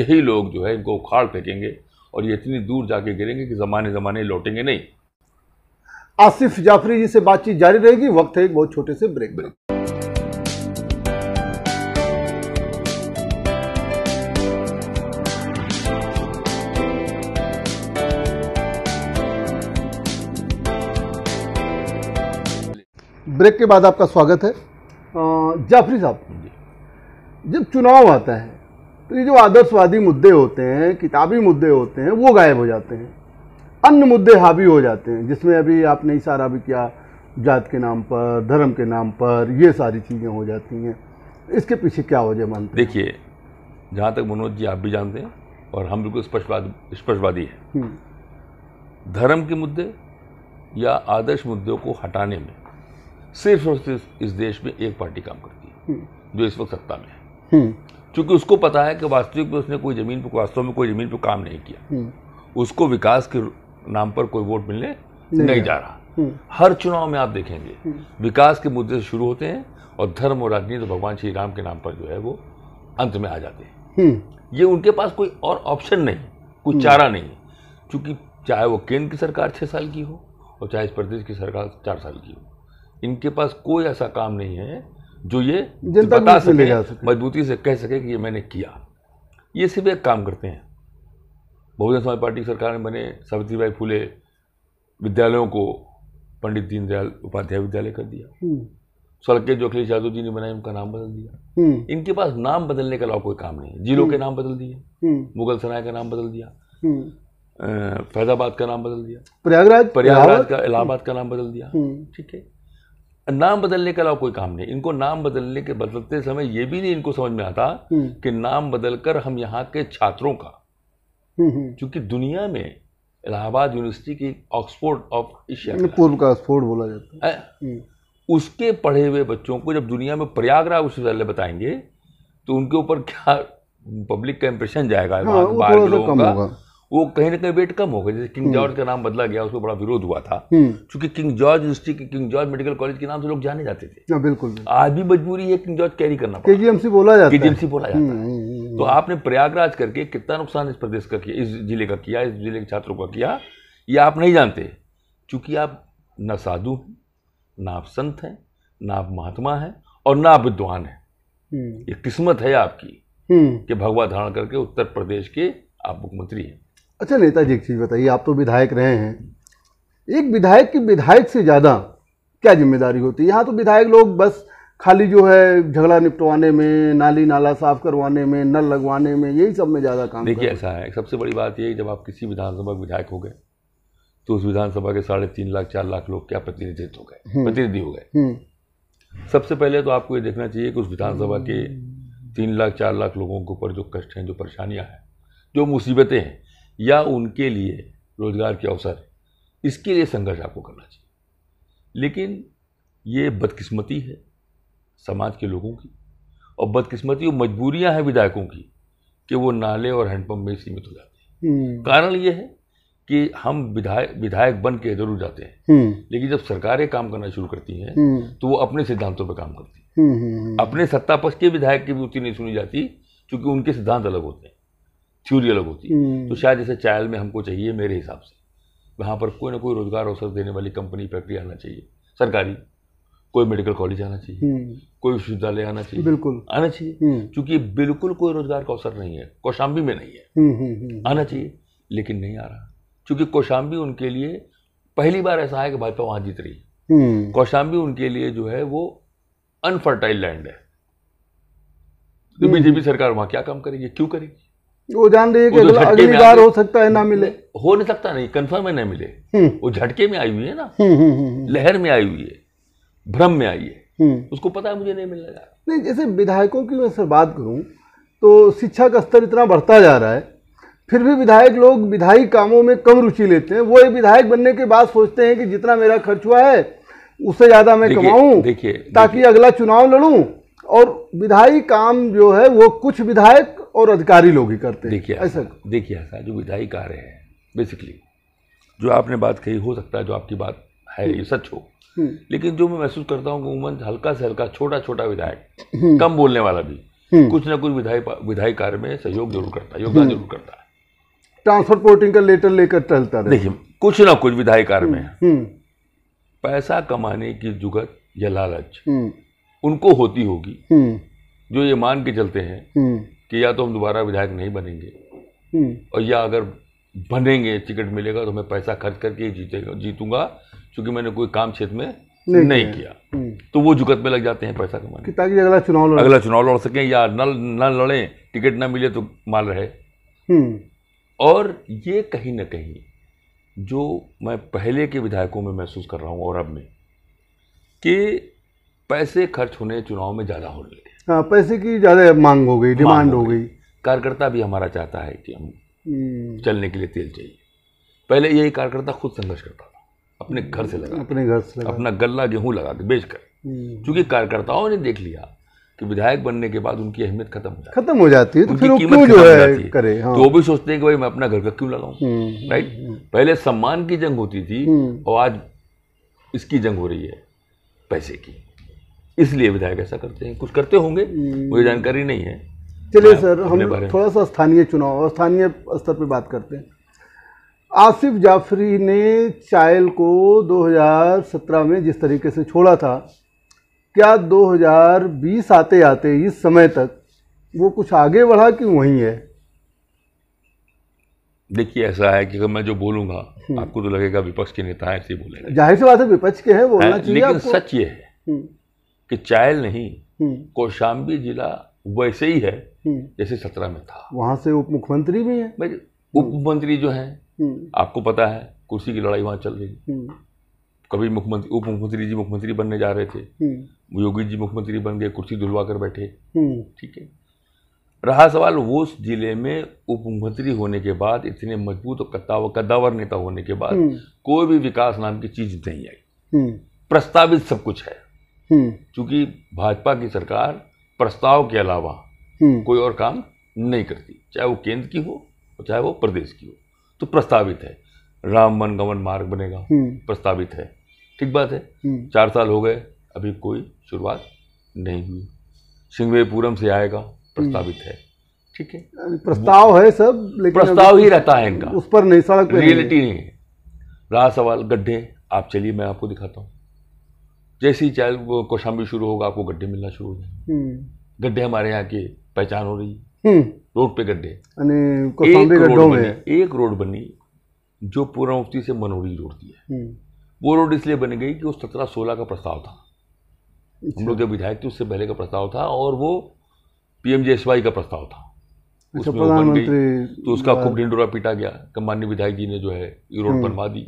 S2: यही लोग जो है इनको उखाड़ फेंकेंगे और ये इतनी दूर जाके गिरेंगे कि ज़माने ज़माने लौटेंगे नहीं
S1: आसिफ जाफरी जी से बातचीत जारी रहेगी वक्त है एक बहुत छोटे से ब्रेक ब्रेक ब्रेक के बाद आपका स्वागत है जाफरी साहब जब चुनाव आता है तो ये जो आदर्शवादी मुद्दे होते हैं किताबी मुद्दे होते हैं वो गायब हो जाते हैं अन्य मुद्दे हावी हो जाते हैं जिसमें अभी आपने इशारा भी किया जात के नाम पर धर्म के नाम पर ये सारी चीज़ें हो जाती हैं इसके पीछे क्या वजह मानते
S2: देखिए जहाँ तक मनोज जी आप भी जानते हैं और हम बिल्कुल स्पष्टवाद स्पष्टवादी हैं
S1: हम्म।
S2: धर्म के मुद्दे या आदर्श मुद्दों को हटाने में सिर्फ और सिर्फ इस देश में एक पार्टी काम करती है हम्म। जो इस वक्त सत्ता में
S3: है हम्म।
S2: क्योंकि उसको पता है कि वास्तविक में उसने कोई ज़मीन पर वास्तव में कोई ज़मीन पर काम नहीं किया
S3: हम्म।
S2: उसको विकास के नाम पर कोई वोट मिलने नहीं जा रहा हम्म। हर चुनाव में आप देखेंगे हम्म। विकास के मुद्दे से शुरू होते हैं और धर्म और राजनीति तो भगवान श्री राम के नाम पर जो है वो अंत में आ जाते हैं ये उनके पास कोई और ऑप्शन नहीं कोई चारा नहीं क्योंकि चाहे वो केंद्र की सरकार छः साल की हो और चाहे इस प्रदेश की सरकार चार साल की हो इनके पास कोई ऐसा काम नहीं है जो ये बता सके, मजबूती से कह सके कि ये मैंने किया ये सिर्फ एक काम करते हैं बहुजन समाज पार्टी की सरकार में बने सावित्रीबाई फूले विद्यालयों को पंडित दीनदयाल उपाध्याय विद्यालय कर दिया हम्म। सड़के जो अखिलेश यादव जी ने बनाए उनका नाम बदल दिया हम्म। इनके पास नाम बदलने के अलावा कोई काम नहीं जिलों के हम्म। नाम बदल दिए मुगल सराय का नाम बदल दिया फैजाबाद का नाम बदल दिया प्रयागराज प्रयागराज का इलाहाबाद का नाम बदल दिया ठीक है नाम बदलने के अलावा कोई काम नहीं इनको नाम बदलने के बदलते समय ये भी नहीं इनको समझ में आता हम्म। कि नाम बदलकर हम यहाँ के छात्रों का हम्म, हम्म। क्योंकि दुनिया में इलाहाबाद यूनिवर्सिटी की ऑक्सफोर्ड ऑफ एशिया पूर्व
S1: का ऑक्सफोर्ड बोला जाता
S2: है उसके पढ़े हुए बच्चों को जब दुनिया में प्रयागराज विश्वविद्यालय बताएंगे तो उनके ऊपर क्या पब्लिक का इंप्रेशन जाएगा हाँ, बाहर के लोगों का वो कहीं ना कहीं वेट कम हो गए जैसे किंग जॉर्ज हम्म। का नाम बदला गया उसको बड़ा विरोध हुआ था क्योंकि King George university King George medical college के नाम से लोग जाने जाते थे हाँ, बिल्कुल आज भी मजबूरी है किंग जॉर्ज कैरी करना
S1: केजीएमसी बोला जाता केजीएमसी बोला जाता है हम्म,
S2: हम्म, तो आपने प्रयागराज करके कितना नुकसान इस प्रदेश का किया इस जिले का किया इस जिले के छात्रों का किया ये आप नहीं जानते चूंकि आप ना साधु हैं ना आप संत हैं ना आप महात्मा हैं और ना आप विद्वान
S1: हैं
S2: ये किस्मत है आपकी कि भगवा धारण करके उत्तर प्रदेश के आप मुख्यमंत्री हैं
S1: अच्छा नेताजी एक चीज़ बताइए आप तो विधायक रहे हैं एक विधायक की विधायक से ज़्यादा क्या जिम्मेदारी होती है यहाँ तो विधायक लोग बस खाली जो है झगड़ा निपटवाने में नाली नाला साफ करवाने में नल लगवाने में यही सब में ज़्यादा काम देखिए ऐसा
S2: है सबसे बड़ी बात ये जब आप किसी विधानसभा के विधायक हो गए तो उस विधानसभा के साढ़े तीन लाख चार लाख लोग क्या प्रतिनिधित्व हो गए हम्म। प्रतिनिधि हो गए हम्म। सबसे पहले तो आपको ये देखना चाहिए कि उस विधानसभा के तीन लाख चार लाख लोगों के ऊपर जो कष्ट हैं जो परेशानियाँ हैं जो मुसीबतें हैं या उनके लिए रोज़गार के अवसर इसके लिए संघर्ष आपको करना चाहिए लेकिन ये बदकिस्मती है समाज के लोगों की और बदकिस्मती वो मजबूरियां हैं विधायकों की कि वो नाले और हैंडपम्प में सीमित हो जाते हैं हम्म। कारण ये है कि हम विधायक विधायक बन के जरूर जाते हैं हम्म। लेकिन जब सरकारें काम करना शुरू करती हैं हम्म। तो वो अपने सिद्धांतों पर काम करती हैं अपने सत्ता पक्ष के विधायक की भी उतनी नहीं सुनी जाती क्योंकि उनके सिद्धांत अलग होते हैं थ्योरी अलग होती है हम्म। तो शायद जैसे चायल में हमको चाहिए मेरे हिसाब से वहाँ पर कोई ना कोई रोजगार अवसर देने वाली कंपनी फैक्ट्री आना चाहिए सरकारी कोई मेडिकल कॉलेज आना चाहिए हम्म। कोई विश्वविद्यालय आना चाहिए बिल्कुल आना चाहिए हम्म। क्योंकि बिल्कुल कोई रोजगार का अवसर नहीं है कौशाम्बी में नहीं
S3: है
S2: आना चाहिए लेकिन नहीं आ रहा क्योंकि कौशाम्बी उनके लिए पहली बार ऐसा है कि भाजपा वहां जीत रही है कौशाम्बी उनके लिए जो है वो अनफर्टाइल लैंड है तो बीजेपी सरकार वहां क्या काम करेगी क्यों करेगी
S1: वो जान रही है कि तो अगली बार हो सकता है ना मिले
S2: हो नहीं सकता नहीं कंफर्म है ना मिले हम्म। वो झटके में आई हुई है ना
S1: हम्म, हम्म,
S2: लहर में आई हुई है भ्रम में आई है उसको पता है मुझे नहीं मिलने जा
S1: नहीं जैसे विधायकों की मैं सर बात करूँ तो शिक्षा का स्तर इतना बढ़ता जा रहा है फिर भी विधायक लोग विधायी कामों में कम रुचि लेते हैं वो विधायक बनने के बाद सोचते हैं कि जितना मेरा खर्च हुआ है उससे ज़्यादा मैं कमाऊँ देखिए ताकि अगला चुनाव लड़ूँ और विधायी काम जो है वो कुछ विधायक
S2: और अधिकारी लोग ही करते हैं देखिए ऐसा देखिए ऐसा जो विधायी कार्य है बेसिकली जो आपने बात कही हो सकता है जो आपकी बात है ये हम्म। सच हो हम्म। लेकिन जो मैं महसूस करता हूँ उमन हल्का से हल्का छोटा छोटा विधायक हम्म। कम बोलने वाला भी कुछ ना कुछ विधायी विधायी कार्य में सहयोग जरूर करता है योगदान जरूर करता है
S1: ट्रांसफर पोर्टिंग का लेटर लेकर टहलता
S2: देखिए कुछ ना कुछ विधायी कार्य में पैसा कमाने की जुगत या लालच उनको होती होगी जो ये मान के चलते हैं कि या तो हम दोबारा विधायक नहीं बनेंगे हम्म। और या अगर बनेंगे टिकट मिलेगा तो मैं पैसा खर्च करके ही जीतेगा जीतूंगा क्योंकि मैंने कोई काम क्षेत्र में नहीं, नहीं किया हम्म। तो वो जुगत में लग जाते हैं पैसा कमाने
S1: कि ताकि अगला चुनाव अगला
S2: चुनाव लड़ सकें या न न लड़ें टिकट ना मिले तो माल रहे हम्म। और ये कहीं ना कहीं जो मैं पहले के विधायकों में महसूस कर रहा हूँ और अब में कि पैसे खर्च होने चुनाव में ज़्यादा होने लगे
S1: हाँ, पैसे की ज़्यादा मांग हो गई डिमांड हो
S2: गई कार्यकर्ता भी हमारा चाहता है कि हम हम्म। चलने के लिए तेल चाहिए पहले यही कार्यकर्ता खुद संघर्ष करता था अपने घर से लगा
S1: अपने घर से लगा अपना
S2: गला गेहूँ लगा के बेच कर हम्म। चूँकि कार्यकर्ताओं ने देख लिया कि विधायक बनने के बाद उनकी अहमियत खत्म हो जाती खत्म हो
S1: जाती है तो फिर वो क्यों जो है करे हाँ। तो वो
S2: भी सोचते हैं कि भाई मैं अपना घर का क्यों लगाऊं राइट हम्म, पहले सम्मान की जंग होती थी और आज इसकी जंग हो रही है पैसे की इसलिए विधायक ऐसा करते हैं कुछ करते होंगे मुझे हम्म। जानकारी नहीं है चलिए सर हम
S1: थोड़ा सा स्थानीय चुनाव और स्थानीय स्तर पर बात करते हैं आसिफ जाफरी ने चायल को 2017 में जिस तरीके से छोड़ा था क्या 2020 आते आते इस समय तक वो कुछ आगे बढ़ा कि वहीं है
S2: देखिए ऐसा है कि अगर मैं जो बोलूंगा हम्म। आपको तो लगेगा विपक्ष के नेता ऐसे ही बोलेगा जाहिर सी
S1: बात है विपक्ष के हैं बोलना चाहिए लेकिन सच
S2: ये है हम्म। कि चायल नहीं हम्म। कौशाम्बी जिला वैसे ही है हम्म। जैसे सत्रह में
S1: था वहां से उप मुख्यमंत्री भी है हम्म।
S2: उप मुख्यमंत्री जो है आपको पता है कुर्सी की लड़ाई वहां चल रही कभी मुख्यमंत्री उप मुख्यमंत्री जी मुख्यमंत्री बनने जा रहे थे योगी जी मुख्यमंत्री बन गए कुर्सी धुलवा कर बैठे ठीक है रहा सवाल वो उस जिले में उप मुख्यमंत्री होने के बाद इतने मजबूत और कद्दावर नेता होने के बाद कोई भी विकास नाम की चीज नहीं
S3: आई
S2: प्रस्तावित सब कुछ है हम्म। क्योंकि भाजपा की सरकार प्रस्ताव के अलावा हम्म। कोई और काम नहीं करती चाहे वो केंद्र की हो और चाहे वो प्रदेश की हो तो प्रस्तावित है राम वन गमन मार्ग बनेगा हम्म। प्रस्तावित है ठीक बात है चार साल हो गए अभी कोई शुरुआत नहीं हुई सिंगवेपुरम से आएगा प्रस्तावित है
S1: ठीक है प्रस्ताव है सब लेकिन प्रस्ताव ही रहता है इनका उस पर नहीं सड़क रियलिटी
S2: नहीं है रहा सवाल गड्ढे आप चलिए मैं आपको दिखाता हूँ जैसे ही चाइल्ड कोशाम्बी शुरू होगा आपको गड्ढे मिलना शुरू हो जाएंगे हम्म। गड्ढे हमारे यहाँ के पहचान हो रही है हम्म। रोड पे गड्ढे एक रोड बनी जो पूरा मुफ्ती से मनोरी रोड है हम्म। वो रोड इसलिए बन गई कि वो सत्रह सोलह का प्रस्ताव था हम अच्छा। लोग जो विधायक थे उससे पहले का प्रस्ताव था और वो पीएमजेएसवाई का प्रस्ताव था
S1: अच्छा, उसमें वो बन गई तो उसका खूब
S2: ढिंडोरा पीटा गया कमान्य विधायक जी ने जो है ये रोड बनवा दी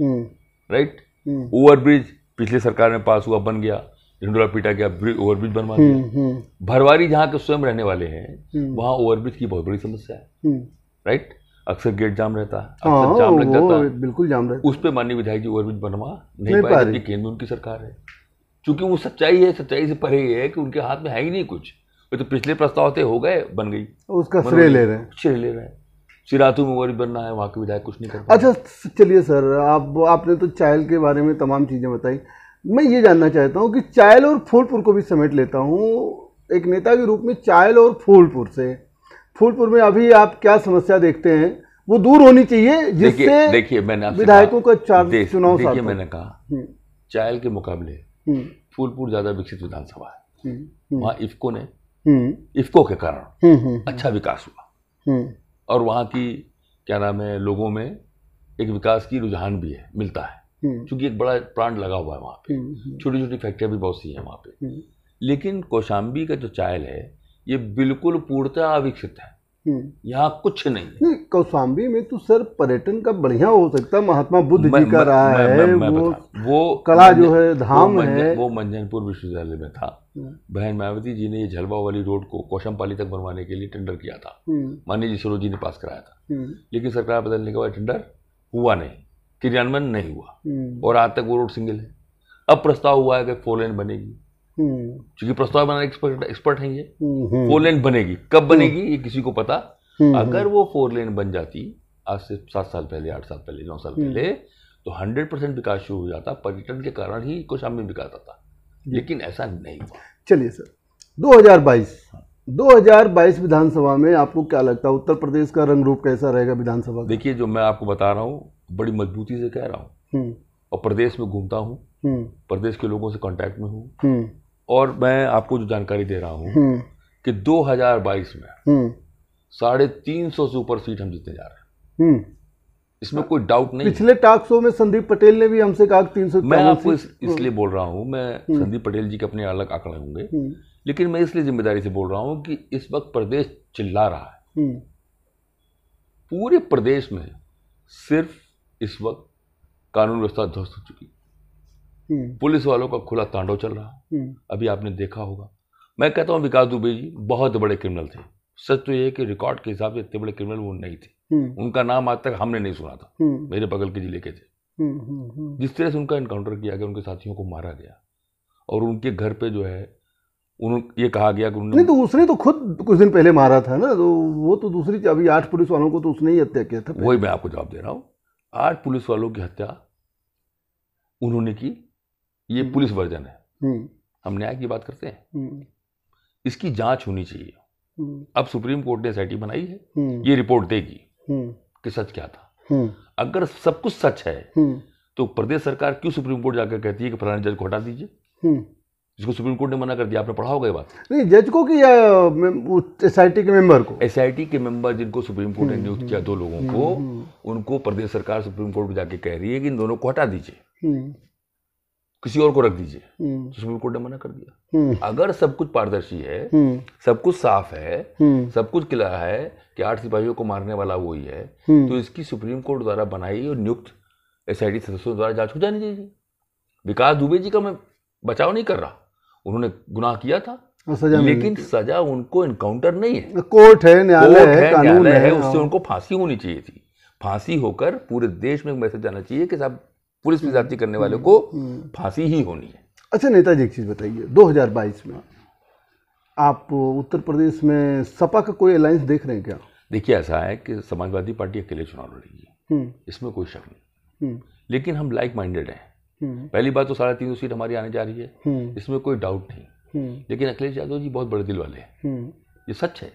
S2: राइट ओवरब्रिज पिछली सरकार में पास हुआ बन गया झंडोला पीटा गया ओवरब्रिज बनवा दिया हम्म, हम्म। भरवारी जहाँ के स्वयं रहने वाले हैं हम्म। वहाँ ओवरब्रिज की बहुत बड़ी समस्या है राइट अक्सर गेट जाम रहता है अक्सर हाँ, जाम लग जाता है बिल्कुल जाम रहता उस पर माननीय विधायक जी ओवरब्रिज बनवा नहीं पाए जबकि केंद्र में उनकी सरकार है चूंकि वो सच्चाई है सच्चाई से परे है कि उनके हाथ में है ही नहीं कुछ तो पिछले प्रस्ताव थे हो गए बन गई
S1: उसका श्रेय ले रहे
S2: हैं श्रेय ले रहे हैं सिरातू में वरी बनना है वहाँ के विधायक कुछ नहीं कर
S1: अच्छा चलिए सर आप आपने तो चायल के बारे में तमाम चीज़ें बताई मैं ये जानना चाहता हूँ कि चायल और फूलपुर को भी समेट लेता हूँ एक नेता के रूप में चायल और फूलपुर से फूलपुर में अभी आप क्या समस्या देखते हैं वो दूर होनी चाहिए जिससे
S2: देखिए मैंने विधायकों का चार चुनाव देखिए मैंने कहा हम्म। चायल के मुकाबले हम्म। फूलपुर ज्यादा विकसित विधानसभा
S3: है हम्म। वहाँ
S2: इफ्को ने इफ्को के कारण अच्छा विकास
S3: हुआ
S2: और वहाँ की क्या नाम है लोगों में एक विकास की रुझान भी है मिलता है हम्म। क्योंकि एक बड़ा प्लांट लगा हुआ है वहाँ पे हम्म, हम्म। छोटी छोटी फैक्ट्रियाँ भी बहुत सी हैं वहाँ पे लेकिन कौशाम्बी का जो चायल है ये बिल्कुल पूर्णतः अविकसित है हम्म। यहाँ कुछ नहीं
S1: नहीं कौशाम्बी में तो सर पर्यटन का बढ़िया हो सकता महात्मा बुद्ध जी का रहा है वो वो कला जो है धाम है
S2: वो मंजनपुर विश्वविद्यालय में था हम्म। बहन मायावती जी ने ये झलवा वाली रोड को कौशंपाली तक बनवाने के लिए टेंडर किया था हम्म। माननीय जी सरोज जी ने पास कराया था लेकिन सरकार बदलने के बाद टेंडर हुआ नहीं क्रियान्वयन नहीं
S3: हुआ
S2: और आज तक वो रोड सिंगल है अब प्रस्ताव हुआ है कि फोर लेन बनेगी हम्म। क्योंकि प्रस्ताव बनाने एक्सपर्ट एक्सपर्ट हैं ये फोर हम्म। लेन बनेगी कब हम्म। बनेगी ये किसी को पता अगर वो फोर लेन बन जाती आज से सात साल पहले आठ साल पहले नौ साल पहले तो हंड्रेड परसेंट विकास शुरू हो जाता पर्यटन के कारण ही कुछ हमें विकास आता लेकिन ऐसा नहीं हुआ
S1: चलिए सर 2022 2022 विधानसभा में आपको क्या लगता है उत्तर प्रदेश का रंग रूप कैसा रहेगा विधानसभा
S2: देखिए जो मैं आपको बता रहा हूँ बड़ी मजबूती से कह रहा हूँ और प्रदेश में घूमता हूँ प्रदेश के लोगों से कांटेक्ट में हूँ और मैं आपको जो जानकारी दे रहा हूँ हम्म। कि 2022 में हम्म। साढ़े तीन सौ से ऊपर सीट हम जीतने जा
S1: रहे हैं हम्म।
S2: इसमें कोई डाउट नहीं पिछले
S1: टाक शो में संदीप पटेल ने भी हमसे कहा तीन सौ मैं आपको इस, इसलिए
S2: बोल रहा हूँ मैं संदीप पटेल जी के अपने अलग आंकड़े होंगे लेकिन मैं इसलिए जिम्मेदारी से बोल रहा हूँ कि इस वक्त प्रदेश चिल्ला रहा है पूरे प्रदेश में सिर्फ इस वक्त कानून व्यवस्था ध्वस्त हो चुकी है हम्म। पुलिस वालों का खुला तांडव चल रहा हम्म। अभी आपने देखा होगा मैं कहता हूँ विकास दुबे जी बहुत बड़े क्रिमिनल थे सच तो ये है कि रिकॉर्ड के हिसाब से इतने बड़े क्रिमिनल वो नहीं थे हम्म। उनका नाम आज तक हमने नहीं सुना था मेरे बगल के जिले के थे जिस तरह से उनका इनकाउंटर किया गया उनके साथियों को मारा गया और उनके घर पे जो है उन ये कहा गया कि नहीं तो
S1: उसने तो खुद कुछ दिन पहले मारा था ना तो वो तो दूसरी अभी आठ पुलिस वालों को तो उसने ही हत्या किया था वही मैं
S2: आपको जवाब दे रहा हूँ आठ पुलिस वालों की हत्या उन्होंने की ये हम्म। पुलिस वर्जन है हम्म। हम न्याय की बात करते हैं हम्म। इसकी जांच होनी चाहिए अब सुप्रीम कोर्ट ने सैटी बनाई है ये रिपोर्ट देगी
S3: कि सच क्या था
S2: अगर सब कुछ सच है तो प्रदेश सरकार क्यों सुप्रीम कोर्ट जाकर कहती है कि फलाने जज को हटा दीजिए
S1: जिसको
S2: सुप्रीम कोर्ट ने मना कर दिया आपने पढ़ा होगा ये बात
S1: नहीं जज को कि आई टी के मेंबर
S2: को एस के मेंबर जिनको सुप्रीम कोर्ट ने नियुक्त किया दो लोगों को उनको प्रदेश सरकार सुप्रीम कोर्ट जाके कह रही है कि इन दोनों को हटा
S3: दीजिए
S2: किसी और को रख दीजिए सुप्रीम हम्म। कोर्ट ने मना कर दिया हम्म। अगर सब कुछ पारदर्शी है हम्म। सब कुछ साफ है सब कुछ किला है कि आठ सिपाहियों को मारने वाला वो ही है तो इसकी सुप्रीम कोर्ट द्वारा बनाई और नियुक्त एस आई सदस्यों द्वारा जांच हो जानी चाहिए विकास दुबे जी का मैं बचाव नहीं कर रहा उन्होंने गुनाह किया था सजा लेकिन सजा उनको एनकाउंटर नहीं है
S1: कोर्ट है न्यायालय है कानून है हाँ। उससे उनको
S2: फांसी होनी चाहिए थी फांसी होकर पूरे देश में मैसेज जाना चाहिए कि साहब पुलिस में जाति करने वाले हम्म, को हम्म। फांसी ही होनी है
S1: अच्छा नेताजी एक चीज़ बताइए 2022 में आप उत्तर प्रदेश में सपा का कोई अलायंस देख रहे हैं
S2: क्या देखिए ऐसा है कि समाजवादी पार्टी अकेले चुनाव लड़ेगी हम्म। इसमें कोई शक
S1: नहीं
S2: लेकिन हम लाइक माइंडेड हैं पहली बात तो साढ़े तीन सौ सीट हमारी आने जा रही है इसमें कोई डाउट
S3: नहीं
S2: लेकिन अखिलेश यादव जी बहुत बड़े दिल वाले हैं ये सच है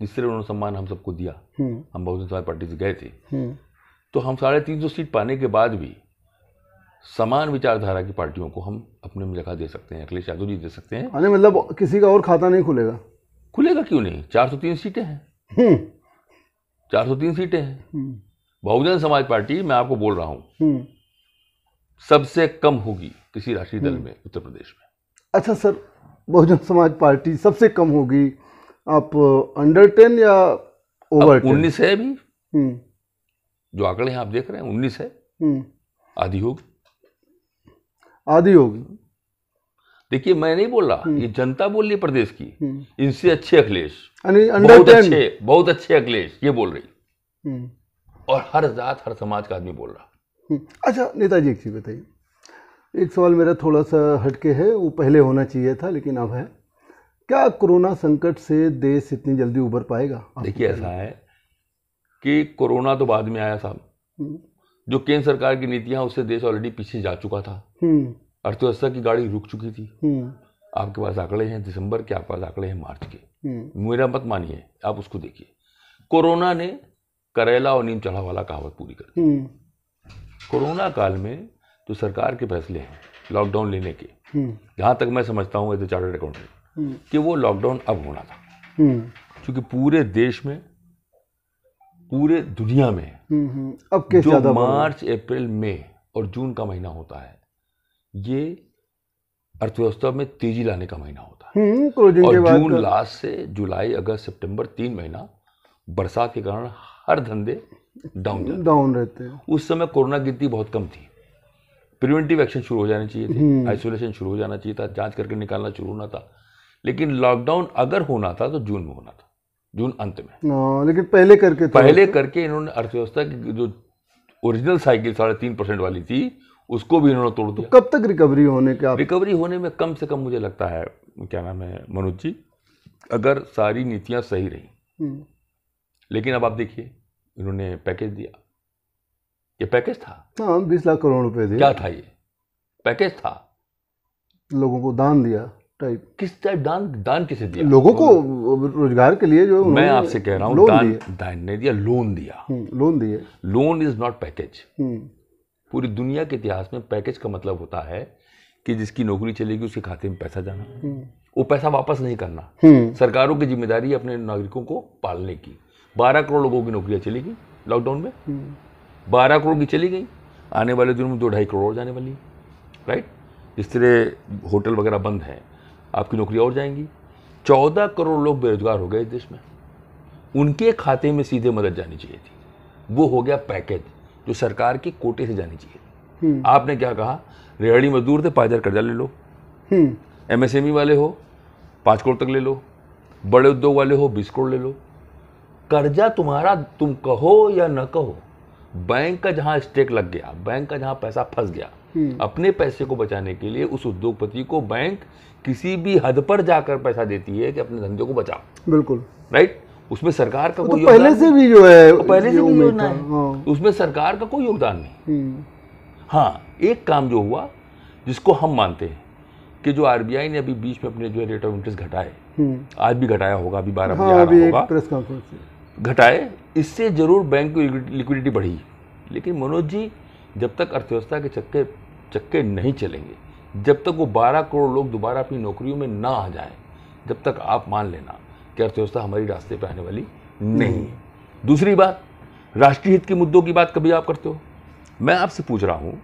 S2: जिससे उन्होंने सम्मान हम सबको दिया हम बहुजन समाज पार्टी से गए थे तो हम साढ़े तीन सौ सीट पाने के बाद भी समान विचारधारा की पार्टियों को हम अपने में जगह दे सकते हैं अखिलेश यादव जी दे सकते हैं
S1: अरे मतलब किसी का और खाता नहीं खुलेगा
S2: खुलेगा क्यों नहीं चार सौ तीन सीटें हैं हम्म। चार सौ तीन सीटें हैं हम्म। बहुजन समाज पार्टी मैं आपको बोल रहा हूं हम्म। सबसे कम होगी किसी राष्ट्रीय दल में उत्तर प्रदेश में
S1: अच्छा सर बहुजन समाज पार्टी सबसे कम होगी आप अंडर टेन या
S2: ओवर उन्नीस है अभी जो आंकड़े हैं आप देख रहे हैं उन्नीस है आधी होगी आदि होगी देखिए मैं नहीं बोल रहा हम्म। ये जनता बोल रही प्रदेश की हम्म। इनसे अच्छे अखिलेश बहुत अच्छे बहुत अच्छे अखिलेश ये बोल रही हम्म। और हर जात हर समाज का आदमी बोल रहा
S1: अच्छा नेताजी एक चीज़ बताइए एक सवाल मेरा थोड़ा सा हटके है वो पहले होना चाहिए था लेकिन अब है क्या कोरोना संकट से देश इतनी जल्दी उभर पाएगा
S2: देखिए ऐसा है कि कोरोना तो बाद में आया
S1: साहब
S2: जो केंद्र सरकार की नीतियां उससे देश ऑलरेडी पीछे जा चुका था अर्थव्यवस्था हम्म। तो की गाड़ी रुक चुकी थी हम्म। आपके पास आंकड़े हैं दिसंबर के आपके पास आंकड़े हैं मार्च के हम्म। मेरा मत मानिए आप उसको देखिए कोरोना ने करेला और नीम चढ़ा वाला कहावत पूरी कर
S3: दी
S2: कोरोना काल में जो सरकार के फैसले हैं लॉकडाउन लेने के जहां तक मैं समझता हूँ एज ए चार्टर्ड अकाउंटेंट कि वो लॉकडाउन अब होना था क्योंकि पूरे देश में पूरे दुनिया में अब जो मार्च अप्रैल मई और जून का महीना होता है ये अर्थव्यवस्था में तेजी लाने का महीना होता
S1: है हम्म, और जून
S2: लास्ट तो- से जुलाई अगस्त सितंबर तीन महीना बरसात के कारण हर धंधे डाउन
S1: डाउन रहते हैं
S2: उस समय कोरोना गिनती बहुत कम थी प्रिवेंटिव एक्शन शुरू हो जाने चाहिए थी आइसोलेशन हम्म। शुरू हो जाना चाहिए था जांच करके निकालना शुरू होना था लेकिन लॉकडाउन अगर होना था तो जून में होना था जून अंत में हाँ,
S1: लेकिन पहले करके तो पहले
S2: करके इन्होंने अर्थव्यवस्था की जो ओरिजिनल साइकिल साढ़े तीन परसेंट वाली थी उसको भी इन्होंने तोड़ तो दिया तो
S1: कब तक रिकवरी होने का
S2: रिकवरी होने में कम से कम मुझे लगता है क्या नाम है मनोज जी अगर सारी नीतियाँ सही रही हम्म। लेकिन अब आप देखिए इन्होंने पैकेज दिया ये पैकेज था
S1: हाँ बीस लाख करोड़ रुपए क्या
S2: था ये पैकेज था
S1: लोगों को दान दिया टाइप
S2: किस टाइप दान दान किसे दिया लोगों को
S1: रोजगार के लिए जो मैं आपसे कह रहा हूँ दान,
S2: दान नहीं दिया लोन दिया लोन हम्म, दिए लोन इज नॉट पैकेज पूरी दुनिया के इतिहास में पैकेज का मतलब होता है कि जिसकी नौकरी चलेगी उसके खाते में पैसा जाना हम्म। वो पैसा वापस नहीं करना हम्म। सरकारों की जिम्मेदारी अपने नागरिकों को पालने की बारह करोड़ लोगों की नौकरियां चली गई लॉकडाउन में
S3: हम्म।
S2: बारह करोड़ की चली गई आने वाले दिनों में दो ढाई करोड़ जाने वाली राइट इस तरह होटल वगैरह बंद हैं आपकी नौकरी और जाएंगी चौदह करोड़ लोग बेरोजगार हो गए इस देश में उनके खाते में सीधे मदद जानी चाहिए थी वो हो गया पैकेज जो सरकार की कोटे से जानी चाहिए हम्म। आपने क्या कहा रेहड़ी मजदूर थे पाँच हज़ार कर्जा ले लो एमएसएमई हम्म। e वाले हो पाँच करोड़ तक ले लो बड़े उद्योग वाले हो बीस करोड़ ले लो कर्जा तुम्हारा तुम कहो या न कहो बैंक का जहां स्टेक लग गया बैंक का जहां पैसा फंस गया हम्म। अपने पैसे को बचाने के लिए उस उद्योगपति को बैंक किसी भी हद पर जाकर पैसा देती है कि अपने धंधे को बचाओ बिल्कुल राइट उसमें सरकार का तो कोई तो पहले से भी जो है पहले से भी योजना है हाँ। उसमें सरकार का कोई योगदान नहीं हम्म। हाँ एक काम जो हुआ जिसको हम मानते हैं कि जो आरबीआई ने अभी बीच में अपने जो रेट ऑफ इंटरेस्ट घटाए हम्म। आज भी घटाया होगा अभी बारह हाँ,
S1: कॉन्फ्रेंस
S2: घटाए इससे जरूर बैंक की लिक्विडिटी बढ़ी लेकिन मनोज जी जब तक अर्थव्यवस्था के चक्के चक्के नहीं चलेंगे जब तक वो 12 करोड़ लोग दोबारा अपनी नौकरियों में ना आ जाएं जब तक आप मान लेना कि अर्थव्यवस्था हमारी रास्ते पर आने वाली नहीं है दूसरी बात राष्ट्रीय हित के मुद्दों की बात कभी आप करते हो मैं आपसे पूछ रहा हूँ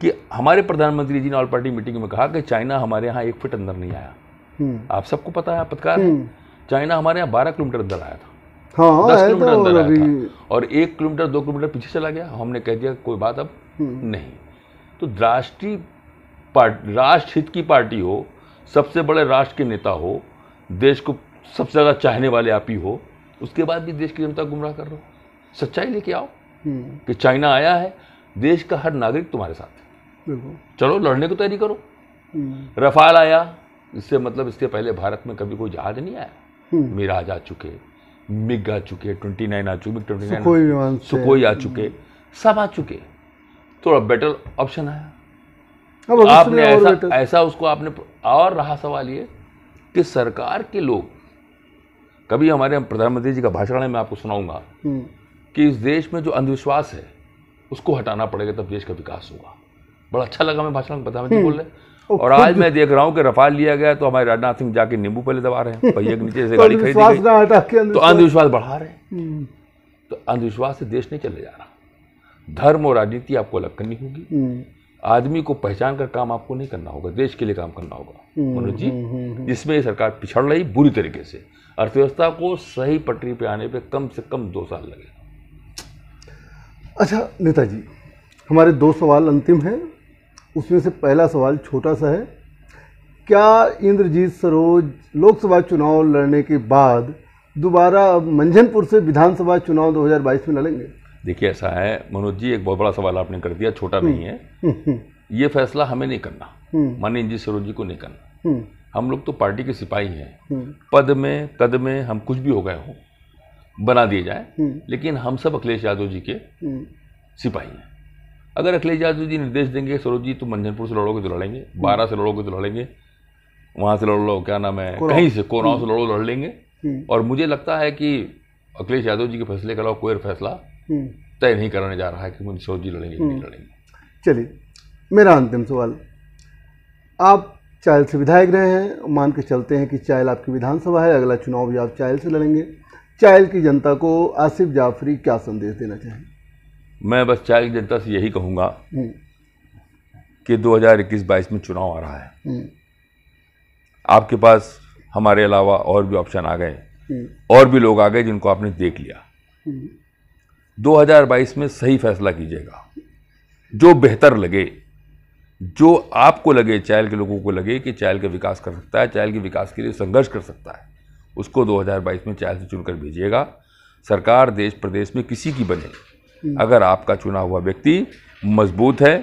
S2: कि हमारे प्रधानमंत्री जी ने ऑल पार्टी मीटिंग में कहा कि चाइना हमारे यहाँ एक फिट अंदर नहीं आया हम्म। आप सबको पता है पत्रकार हम्म। चाइना हमारे यहाँ बारह किलोमीटर अंदर आया
S3: था हाँ,
S2: दस किलोमीटर तो अंदर आया था और एक किलोमीटर दो किलोमीटर पीछे चला गया हमने कह दिया कोई बात अब हम्म। नहीं तो राष्ट्रीय राष्ट्र हित की पार्टी हो सबसे बड़े राष्ट्र के नेता हो देश को सबसे ज़्यादा चाहने वाले आप ही हो उसके बाद भी देश की जनता गुमराह कर रहे हो सच्चाई लेके आओ हम्म। कि चाइना आया है देश का हर नागरिक तुम्हारे साथ है चलो लड़ने को तैयारी करो हम्म। रफाल आया इससे मतलब इसके पहले भारत में कभी कोई जहाज नहीं आया हम्म। मिराज आ चुके मिग आ चुके ट्वेंटी नाइन आ चुके ट्वेंटी नाइन सुकोई आ चुके सब आ चुके तो बेटर ऑप्शन आया अब आपने ऐसा ऐसा उसको आपने और रहा सवाल ये कि सरकार के लोग कभी हमारे प्रधानमंत्री जी का भाषण है मैं आपको सुनाऊंगा हम्म। कि इस देश में जो अंधविश्वास है उसको हटाना पड़ेगा तब देश का विकास होगा बड़ा अच्छा लगा मैं भाषण प्रधानमंत्री हम्म। बोल रहे और आज मैं देख रहा हूँ कि रफाल लिया गया तो हमारे राजनाथ सिंह जाके नींबू पहले दबा रहे हैं भैया के नीचे से गाड़ी खरीदी तो अंधविश्वास बढ़ा रहे हैं हम्म। तो अंधविश्वास से देश नहीं चले जा रहा धर्म और राजनीति आपको अलग करनी
S3: होगी
S2: आदमी को पहचान कर काम आपको नहीं करना होगा देश के लिए काम करना होगा मनोज जी जिसमें सरकार पिछड़ रही बुरी तरीके से अर्थव्यवस्था को सही पटरी पे आने पे कम से कम दो साल लगे
S1: अच्छा नेताजी हमारे दो सवाल अंतिम हैं उसमें से पहला सवाल छोटा सा है क्या इंद्रजीत सरोज लोकसभा चुनाव लड़ने के बाद दोबारा मंझनपुर से विधानसभा चुनाव 2022 में लड़ेंगे
S2: देखिए ऐसा है मनोज जी एक बहुत बड़ा सवाल आपने कर दिया छोटा हम्म, नहीं है हम्म, हम्म। ये फैसला हमें नहीं करना माननीय इंद्रजीत सरोज जी को नहीं करना हम लोग तो पार्टी के सिपाही हैं हम्म। पद में कद में हम कुछ भी हो गए हो बना दिए जाए हम्म। लेकिन हम सब अखिलेश यादव जी के हम्म। सिपाही हैं अगर अखिलेश यादव जी निर्देश देंगे सरोज जी तुम मंझनपुर से लड़ोगे तो लड़ेंगे बारह से लड़ोगे तो लड़ेंगे वहाँ से लड़ लो क्या नाम है कहीं से कोरोना से लड़ो लड़ लेंगे और मुझे लगता है कि अखिलेश यादव जी के फैसले के अलावा कोई फैसला तय नहीं करने जा रहा है कि मुझे सरोज जी लड़ेंगे नहीं
S1: लड़ेंगे चलिए मेरा अंतिम सवाल आप चायल से विधायक रहे हैं मान के चलते हैं कि चायल आपकी विधानसभा है अगला चुनाव भी आप चायल से लड़ेंगे चायल की जनता को आसिफ जाफरी क्या संदेश देना चाहेंगे
S2: मैं बस चायल की जनता से यही कहूँगा हम्म। कि 2021-22 में चुनाव आ रहा है हम्म। आपके पास हमारे अलावा और भी ऑप्शन आ गए हम्म। और भी लोग आ गए जिनको आपने देख लिया 2022 में सही फैसला कीजिएगा जो बेहतर लगे जो आपको लगे चाइल्ड के लोगों को लगे कि चाइल्ड का विकास कर सकता है चाइल्ड के विकास के लिए संघर्ष कर सकता है उसको 2022 में चाइल्ड से चुनकर भेजिएगा सरकार देश प्रदेश में किसी की बने हम्म। अगर आपका चुना हुआ व्यक्ति मजबूत है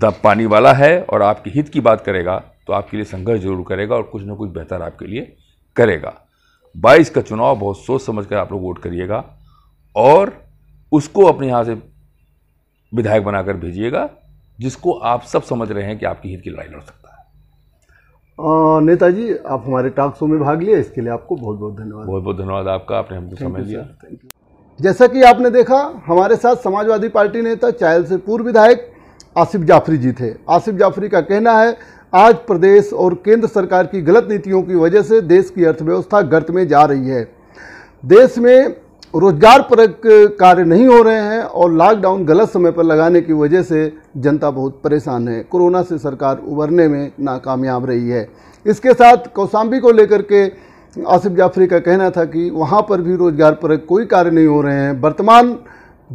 S2: दब पानी वाला है और आपके हित की बात करेगा तो आपके लिए संघर्ष जरूर करेगा और कुछ ना कुछ बेहतर आपके लिए करेगा बाईस का चुनाव बहुत सोच समझ कर आप लोग वोट करिएगा और उसको अपने यहाँ से विधायक बनाकर भेजिएगा जिसको आप सब समझ रहे हैं कि आपकी हित की लड़ाई लड़ सकता
S1: है नेताजी आप हमारे टॉक शो में भाग लिए इसके लिए आपको बहुत बहुत धन्यवाद
S2: बहुत बहुत धन्यवाद आपका आपने हमको समझ लिया थैंक यू
S1: जैसा कि आपने देखा हमारे साथ समाजवादी पार्टी नेता चायल से पूर्व विधायक आसिफ जाफरी जी थे आसिफ जाफरी का कहना है आज प्रदेश और केंद्र सरकार की गलत नीतियों की वजह से देश की अर्थव्यवस्था गर्त में जा रही है देश में रोजगार पर कार्य नहीं हो रहे हैं और लॉकडाउन गलत समय पर लगाने की वजह से जनता बहुत परेशान है कोरोना से सरकार उबरने में नाकामयाब रही है इसके साथ कौसाम्बी को लेकर के आसिफ जाफरी का कहना था कि वहाँ पर भी रोजगार पर कोई कार्य नहीं हो रहे हैं वर्तमान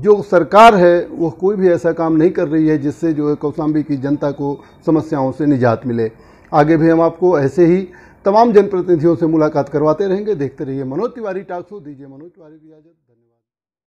S1: जो सरकार है वह कोई भी ऐसा काम नहीं कर रही है जिससे जो है कौसाम्बी की जनता को समस्याओं से निजात मिले आगे भी हम आपको ऐसे ही तमाम जनप्रतिनिधियों से मुलाकात करवाते रहेंगे देखते रहिए मनोज तिवारी टाक्सो दीजिए मनोज तिवारी की इजाजत